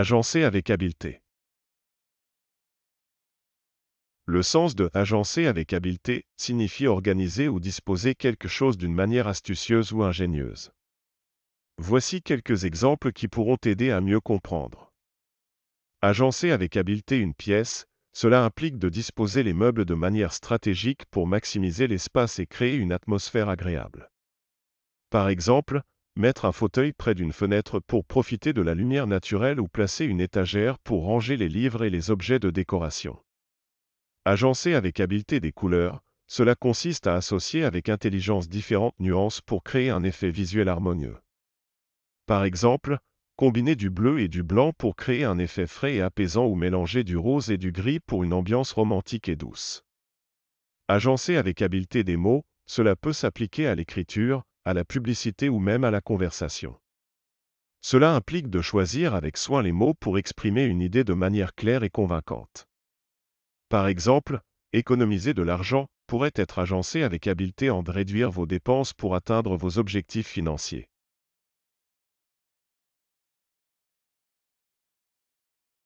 Agencer avec habileté. Le sens de agencer avec habileté signifie organiser ou disposer quelque chose d'une manière astucieuse ou ingénieuse. Voici quelques exemples qui pourront t'aider à mieux comprendre. Agencer avec habileté une pièce, cela implique de disposer les meubles de manière stratégique pour maximiser l'espace et créer une atmosphère agréable. Par exemple, mettre un fauteuil près d'une fenêtre pour profiter de la lumière naturelle ou placer une étagère pour ranger les livres et les objets de décoration. Agencer avec habileté des couleurs, cela consiste à associer avec intelligence différentes nuances pour créer un effet visuel harmonieux. Par exemple, combiner du bleu et du blanc pour créer un effet frais et apaisant ou mélanger du rose et du gris pour une ambiance romantique et douce. Agencer avec habileté des mots, cela peut s'appliquer à l'écriture, à la publicité ou même à la conversation. Cela implique de choisir avec soin les mots pour exprimer une idée de manière claire et convaincante. Par exemple, économiser de l'argent pourrait être agencé avec habileté en réduire vos dépenses pour atteindre vos objectifs financiers.